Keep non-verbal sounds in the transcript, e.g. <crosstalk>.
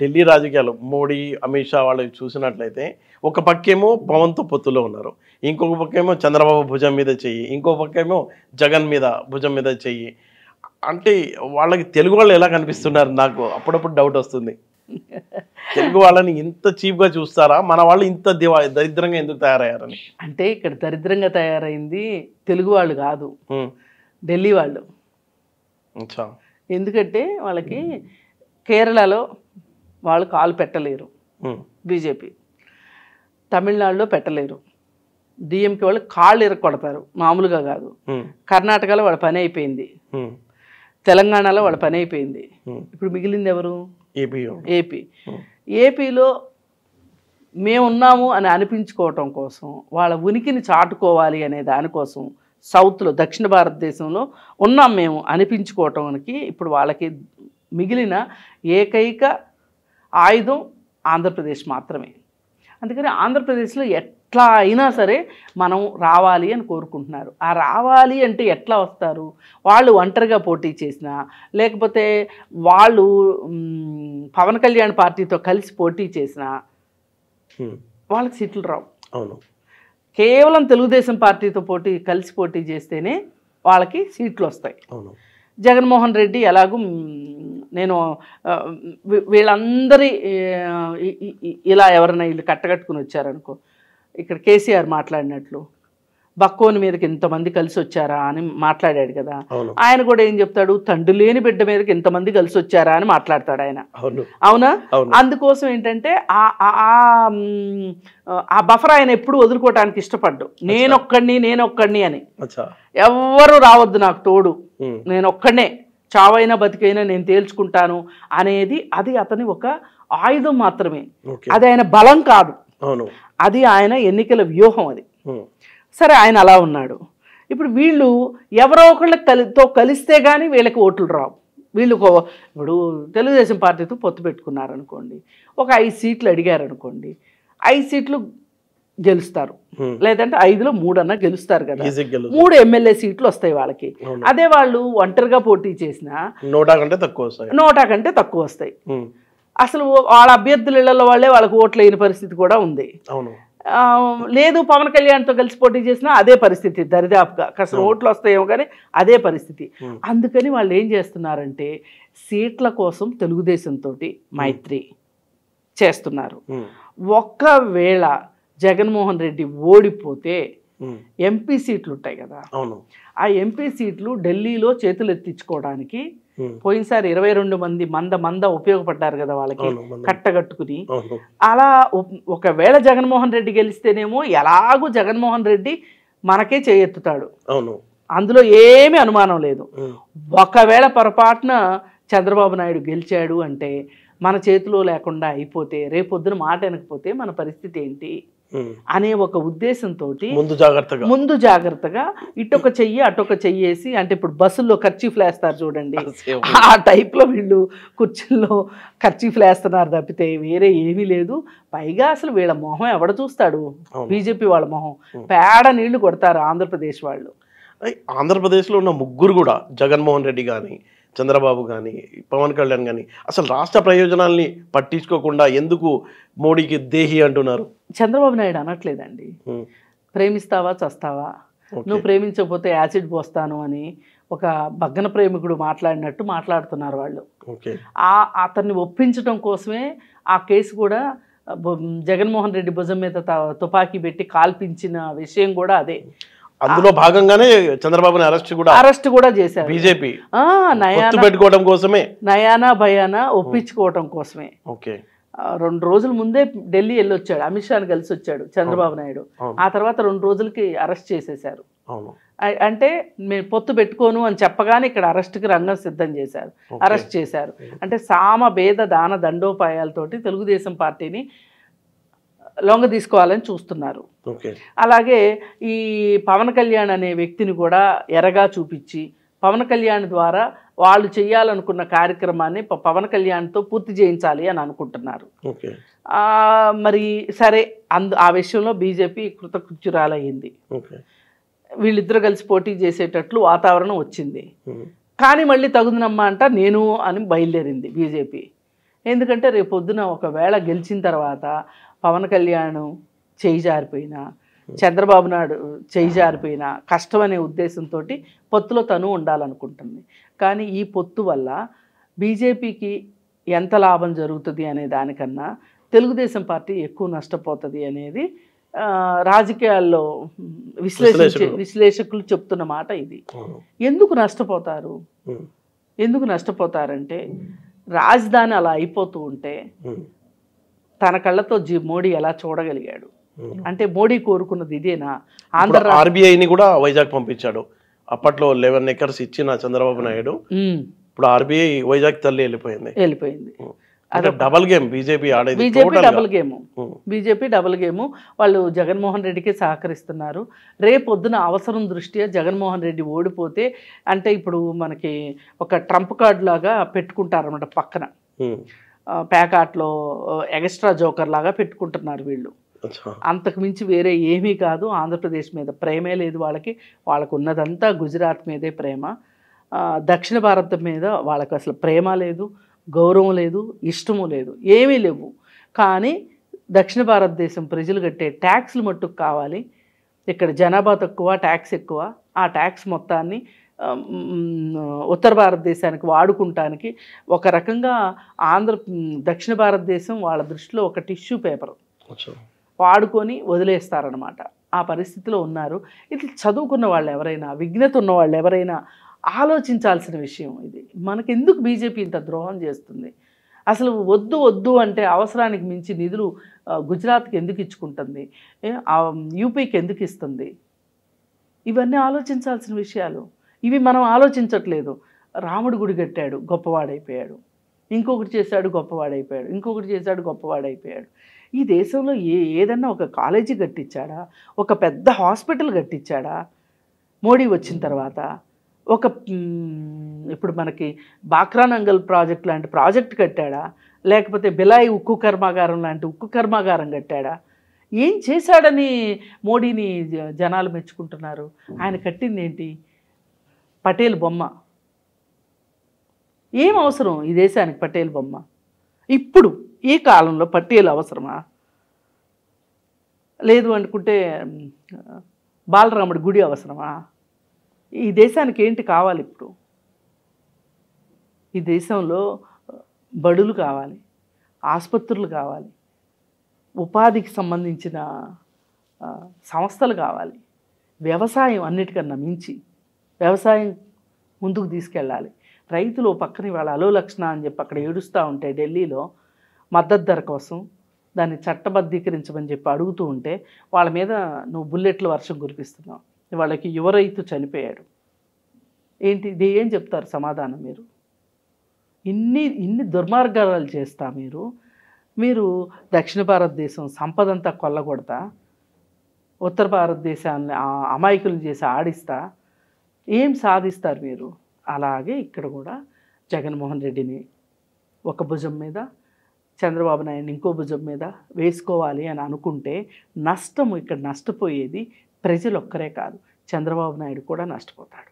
ఢిల్లీ రాజకీయాలు మోడీ అమిత్ షా వాళ్ళు చూసినట్లయితే ఒక పక్కేమో పవన్తో పొత్తులో ఉన్నారు ఇంకొక పక్కేమో చంద్రబాబు భుజం మీద చెయ్యి ఇంకో పక్కేమో జగన్ మీద భుజం మీద చెయ్యి అంటే వాళ్ళకి తెలుగు వాళ్ళు ఎలా కనిపిస్తున్నారు నాకు అప్పుడప్పుడు డౌట్ వస్తుంది తెలుగు వాళ్ళని ఇంత చీప్గా చూస్తారా మన వాళ్ళు ఇంత దివా దరిద్రంగా ఎందుకు తయారయ్యారని అంటే ఇక్కడ దరిద్రంగా తయారైంది తెలుగు వాళ్ళు కాదు ఢిల్లీ వాళ్ళు ఎందుకంటే వాళ్ళకి కేరళలో వాళ్ళు కాలు పెట్టలేరు బీజేపీ తమిళనాడులో పెట్టలేరు డిఎంకే వాళ్ళు కాళ్ళు ఇరగొడతారు మామూలుగా కాదు కర్ణాటకలో వాళ్ళ పని అయిపోయింది తెలంగాణలో వాళ్ళ పని అయిపోయింది ఇప్పుడు మిగిలింది ఎవరు ఏపీ ఏపీలో మేమున్నాము అని అనిపించుకోవటం కోసం వాళ్ళ ఉనికిని చాటుకోవాలి అనే దానికోసం సౌత్లో దక్షిణ భారతదేశంలో ఉన్నాం మేము అనిపించుకోవటానికి ఇప్పుడు వాళ్ళకి మిగిలిన ఏకైక ఆయుధం ఆంధ్రప్రదేశ్ మాత్రమే అందుకని ఆంధ్రప్రదేశ్లో ఎట్లా అయినా సరే మనం రావాలి అని కోరుకుంటున్నారు ఆ రావాలి అంటే ఎట్లా వస్తారు వాళ్ళు ఒంటరిగా పోటీ చేసినా లేకపోతే వాళ్ళు పవన్ కళ్యాణ్ పార్టీతో కలిసి పోటీ చేసినా వాళ్ళకి సీట్లు రావు అవును కేవలం తెలుగుదేశం పార్టీతో పోటీ కలిసి పోటీ చేస్తేనే వాళ్ళకి సీట్లు వస్తాయి అవును జగన్మోహన్ రెడ్డి ఎలాగూ నేను వీళ్ళందరి ఇలా ఎవరైనా వీళ్ళు కట్టగట్టుకుని వచ్చారనుకో ఇక్కడ కేసీఆర్ మాట్లాడినట్లు బక్కోని మీదకి ఇంతమంది కలిసి వచ్చారా అని మాట్లాడాడు కదా ఆయన కూడా ఏం చెప్తాడు తండ్రి లేని బిడ్డ మీదకి ఇంతమంది కలిసి వచ్చారా అని మాట్లాడతాడు ఆయన అవునా అందుకోసం ఏంటంటే ఆ బఫర్ ఆయన ఎప్పుడు వదులుకోవటానికి ఇష్టపడ్డు నేనొక్కడిని నేనొక్కడిని అని ఎవ్వరు రావద్దు నాకు తోడు నేను ఒక్కడనే చావైనా బతికైనా నేను తేల్చుకుంటాను అనేది అది అతని ఒక ఆయుధం మాత్రమే అది ఆయన బలం కాదు అది ఆయన ఎన్నికల వ్యూహం అది సరే ఆయన అలా ఉన్నాడు ఇప్పుడు వీళ్ళు ఎవరో ఒకళ్ళతో కలిస్తే కానీ వీళ్ళకి ఓట్లు రావు వీళ్ళు ఇప్పుడు తెలుగుదేశం పార్టీతో పొత్తు పెట్టుకున్నారనుకోండి ఒక ఐదు సీట్లు అడిగారనుకోండి ఐదు సీట్లు గెలుస్తారు లేదంటే ఐదులో మూడన్నా గెలుస్తారు కదా మూడు ఎమ్మెల్యే సీట్లు వస్తాయి వాళ్ళకి అదే వాళ్ళు ఒంటరిగా పోటీ చేసిన నోటా కంటే తక్కువ వస్తాయి నోటా కంటే తక్కువ వస్తాయి అసలు వాళ్ళ అభ్యర్థుల వాళ్ళే వాళ్ళకి ఓట్లు లేని పరిస్థితి కూడా ఉంది లేదు పవన్ కళ్యాణ్తో కలిసి పోటీ చేసినా అదే పరిస్థితి దరిదాపుగా కాస్త ఓట్లు వస్తాయేమో కానీ అదే పరిస్థితి అందుకని వాళ్ళు ఏం చేస్తున్నారంటే సీట్ల కోసం తెలుగుదేశంతో మైత్రి చేస్తున్నారు ఒక్కవేళ జగన్మోహన్ రెడ్డి ఓడిపోతే ఎంపీ సీట్లు ఉంటాయి కదా అవును ఆ ఎంపీ సీట్లు ఢిల్లీలో చేతులు ఎత్తించుకోవడానికి పోయినసారి ఇరవై రెండు మంది మంద మంద ఉపయోగపడ్డారు కదా వాళ్ళకి కట్టగట్టుకుని అలా ఒకవేళ జగన్మోహన్ రెడ్డి గెలిస్తేనేమో ఎలాగూ జగన్మోహన్ రెడ్డి మనకే చేయెత్తుతాడు అవును అందులో ఏమీ అనుమానం లేదు ఒకవేళ పొరపాటున చంద్రబాబు నాయుడు గెలిచాడు అంటే మన చేతిలో లేకుండా అయిపోతే రేపొద్దున మాట వెనకపోతే మన పరిస్థితి ఏంటి అనే ఒక ఉద్దేశంతో ముందు జాగ్రత్తగా ముందు జాగ్రత్తగా ఇటొక చెయ్యి అటొక చెయ్యేసి అంటే ఇప్పుడు బస్సుల్లో ఖర్చీఫ్లు వేస్తారు చూడండి <laughs> ఆ టైప్లో వీళ్ళు కుర్చీల్లో ఖర్చీఫ్లు వేస్తున్నారు తప్పితే వేరే ఏమీ లేదు పైగా అసలు వీళ్ళ మొహం ఎవడ చూస్తాడు బీజేపీ వాళ్ళ మొహం పేడ నీళ్లు కొడతారు ఆంధ్రప్రదేశ్ వాళ్ళు ఆంధ్రప్రదేశ్లో ఉన్న ముగ్గురు కూడా జగన్మోహన్ రెడ్డి కానీ చంద్రబాబు కానీ పవన్ కళ్యాణ్ కానీ అసలు రాష్ట్ర ప్రయోజనాల్ని పట్టించుకోకుండా ఎందుకు మోడీకి దేహి అంటున్నారు చంద్రబాబు నాయుడు అనట్లేదండి ప్రేమిస్తావా చస్తావా నువ్వు ప్రేమించకపోతే యాసిడ్ పోస్తాను అని ఒక భగ్న ప్రేమికుడు మాట్లాడినట్టు మాట్లాడుతున్నారు వాళ్ళు ఆ అతన్ని ఒప్పించడం కోసమే ఆ కేసు కూడా జగన్మోహన్ రెడ్డి భుజం మీద తుపాకీ పెట్టి కాల్పించిన విషయం కూడా అదే అందులో భాగంగానే చంద్రబాబుని అరెస్ట్ కూడా అరెస్ట్ కూడా చేశారు బీజేపీ పెట్టుకోవడం కోసమే నయానా భయానా ఒప్పించుకోవడం కోసమే ఓకే రెండు రోజుల ముందే ఢిల్లీ వెళ్ళి వచ్చాడు అమిత్ షాని కలిసి వచ్చాడు చంద్రబాబు నాయుడు ఆ తర్వాత రెండు రోజులకి అరెస్ట్ చేసేశారు అంటే మేము పొత్తు పెట్టుకోను అని చెప్పగానే ఇక్కడ అరెస్ట్కి రంగం సిద్ధం చేశారు అరెస్ట్ చేశారు అంటే సామ భేద దాన దండోపాయాలతోటి తెలుగుదేశం పార్టీని లొంగ తీసుకోవాలని చూస్తున్నారు అలాగే ఈ పవన్ కళ్యాణ్ అనే వ్యక్తిని కూడా ఎరగా చూపించి పవన్ కళ్యాణ్ ద్వారా వాళ్ళు చేయాలనుకున్న కార్యక్రమాన్ని పవన్ కళ్యాణ్తో పూర్తి చేయించాలి అని అనుకుంటున్నారు మరి సరే అందు ఆ విషయంలో బీజేపీ కృతకృత్యురాలయ్యింది వీళ్ళిద్దరు కలిసి పోటీ చేసేటట్లు వాతావరణం వచ్చింది కానీ మళ్ళీ తగుదనమ్మా అంట నేను అని బయలుదేరింది బీజేపీ ఎందుకంటే రేపొద్దున ఒకవేళ గెలిచిన తర్వాత పవన్ కళ్యాణ్ చేయి జారిపోయినా చంద్రబాబు నాయుడు చేయి జారిపోయినా కష్టం అనే ఉద్దేశంతో పొత్తులో తను ఉండాలనుకుంటుంది కానీ ఈ పొత్తు వల్ల బీజేపీకి ఎంత లాభం జరుగుతుంది అనే దానికన్నా తెలుగుదేశం పార్టీ ఎక్కువ నష్టపోతుంది అనేది రాజకీయాల్లో విశ్లేషించే విశ్లేషకులు చెప్తున్న మాట ఇది ఎందుకు నష్టపోతారు ఎందుకు నష్టపోతారంటే రాజధాని అలా అయిపోతూ ఉంటే తన కళ్ళతో జీ మోడీ ఎలా చూడగలిగాడు అంటే మోడీ కోరుకున్నది ఇదేనా ఆంధ్ర ఆర్బీఐని కూడా వైజాగ్ పంపించాడు అప్పట్లో లెవెన్ ఎకర్స్ ఇచ్చిన చంద్రబాబు నాయుడు ఇప్పుడు ఆర్బీఐ వైజాగ్ తల్లి వెళ్ళిపోయింది వెళ్ళిపోయింది డబల్ గేమ్ బీజేపీ ఆడేది BJP double game BJP double game వాళ్ళు జగన్మోహన్ రెడ్డికి సహకరిస్తున్నారు రేపొద్దున అవసరం దృష్ట్యా జగన్మోహన్ రెడ్డి ఓడిపోతే అంటే ఇప్పుడు మనకి ఒక ట్రంప్ కార్డు లాగా పెట్టుకుంటారన్నమాట పక్కన ప్యాకాట్లో ఎక్స్ట్రా జోకర్ లాగా పెట్టుకుంటున్నారు వీళ్ళు అంతకు మించి వేరే ఏమీ కాదు ఆంధ్రప్రదేశ్ మీద ప్రేమే లేదు వాళ్ళకి వాళ్ళకు ఉన్నదంతా గుజరాత్ మీదే ప్రేమ దక్షిణ భారతం మీద వాళ్ళకు అసలు ప్రేమ లేదు గౌరవం లేదు ఇష్టము లేదు ఏమీ లేవు కానీ దక్షిణ భారతదేశం ప్రజలు కట్టే ట్యాక్స్లు మట్టుకు కావాలి ఇక్కడ జనాభా తక్కువ ట్యాక్స్ ఎక్కువ ఆ ట్యాక్స్ మొత్తాన్ని ఉత్తర భారతదేశానికి వాడుకుంటానికి ఒక రకంగా ఆంధ్ర దక్షిణ భారతదేశం వాళ్ళ దృష్టిలో ఒక టిష్యూ పేపర్ వాడుకొని వదిలేస్తారనమాట ఆ పరిస్థితిలో ఉన్నారు ఇది చదువుకున్న వాళ్ళు ఎవరైనా విఘ్నత ఉన్న వాళ్ళు ఎవరైనా ఆలోచించాల్సిన విషయం ఇది మనకెందుకు బీజేపీ ఇంత ద్రోహం చేస్తుంది అసలు వద్దు వద్దు అంటే అవసరానికి మించి నిధులు గుజరాత్కి ఎందుకు ఇచ్చుకుంటుంది యూపీకి ఎందుకు ఇస్తుంది ఇవన్నీ ఆలోచించాల్సిన విషయాలు ఇవి మనం ఆలోచించట్లేదు రాముడు గుడి కట్టాడు గొప్పవాడైపోయాడు ఇంకొకటి చేశాడు గొప్పవాడైపోయాడు ఇంకొకటి చేశాడు గొప్పవాడైపోయాడు ఈ దేశంలో ఏ ఏదన్నా ఒక కాలేజీ కట్టించాడా ఒక పెద్ద హాస్పిటల్ కట్టించాడా మోడీ వచ్చిన తర్వాత ఒక ఇప్పుడు మనకి బాక్రానంగల్ ప్రాజెక్ట్ లాంటి ప్రాజెక్ట్ కట్టాడా లేకపోతే బిలాయి ఉక్కు కర్మాగారం లాంటి ఉక్కు కర్మాగారం కట్టాడా ఏం చేశాడని మోడీని జనాలు మెచ్చుకుంటున్నారు ఆయన కట్టింది ఏంటి పటేల్ బొమ్మ ఏం అవసరం ఈ దేశానికి పటేల్ బొమ్మ ఇప్పుడు ఈ కాలంలో పటేల్ అవసరమా లేదు అనుకుంటే బాలరాముడి గుడి అవసరమా ఈ దేశానికి ఏంటి కావాలి ఇప్పుడు ఈ దేశంలో బడులు కావాలి ఆసుపత్రులు కావాలి ఉపాధికి సంబంధించిన సంస్థలు కావాలి వ్యవసాయం అన్నిటికన్నా మించి వ్యవసాయం ముందుకు తీసుకెళ్ళాలి రైతులు పక్కన వాళ్ళ అలో లక్షణ అని చెప్పి అక్కడ ఏడుస్తూ ఉంటే ఢిల్లీలో మద్దతు ధర కోసం దాన్ని చట్టబద్ధీకరించమని చెప్పి అడుగుతూ ఉంటే వాళ్ళ మీద నువ్వు బుల్లెట్లు వర్షం కురిపిస్తున్నావు వాళ్ళకి యువ రైతు చనిపోయాడు ఏంటి ఇది ఏం చెప్తారు సమాధానం మీరు ఇన్ని ఇన్ని దుర్మార్గాలు చేస్తా మీరు మీరు దక్షిణ భారతదేశం సంపదంతా కొల్లగొడతా ఉత్తర భారతదేశాన్ని అమాయకులు చేసి ఆడిస్తా ఏం సాధిస్తారు మీరు అలాగే ఇక్కడ కూడా జగన్మోహన్ రెడ్డిని ఒక భుజం మీద చంద్రబాబు నాయుడిని ఇంకో భుజం మీద వేసుకోవాలి అని అనుకుంటే నష్టము ఇక్కడ నష్టపోయేది ప్రజలు ఒక్కరే కాదు చంద్రబాబు నాయుడు కూడా నష్టపోతాడు